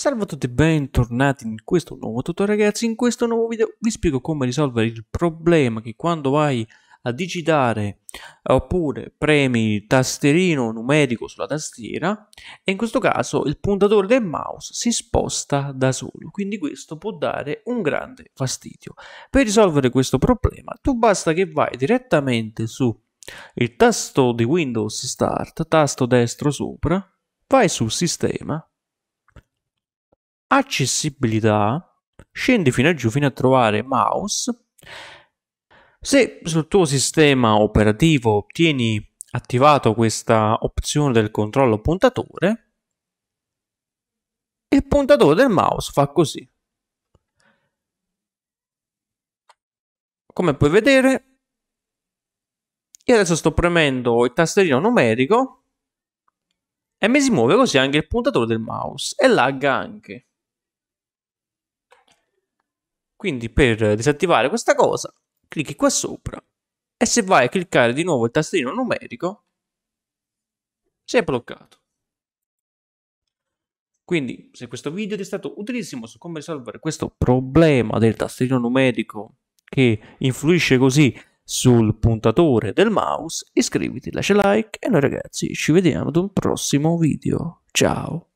Salve a tutti e bentornati in questo nuovo tutorial ragazzi, in questo nuovo video vi spiego come risolvere il problema che quando vai a digitare oppure premi il tasterino numerico sulla tastiera e in questo caso il puntatore del mouse si sposta da solo, quindi questo può dare un grande fastidio. Per risolvere questo problema tu basta che vai direttamente su il tasto di Windows Start, tasto destro sopra, vai su Sistema, accessibilità, scendi fino a giù fino a trovare mouse. Se sul tuo sistema operativo tieni attivato questa opzione del controllo puntatore, il puntatore del mouse fa così. Come puoi vedere, io adesso sto premendo il tastierino numerico e mi si muove così anche il puntatore del mouse e lagga anche. Quindi per disattivare questa cosa, clicchi qua sopra e se vai a cliccare di nuovo il tastino numerico, si è bloccato. Quindi, se questo video ti è stato utilissimo su come risolvere questo problema del tastino numerico che influisce così sul puntatore del mouse, iscriviti, lascia like e noi ragazzi ci vediamo ad un prossimo video. Ciao!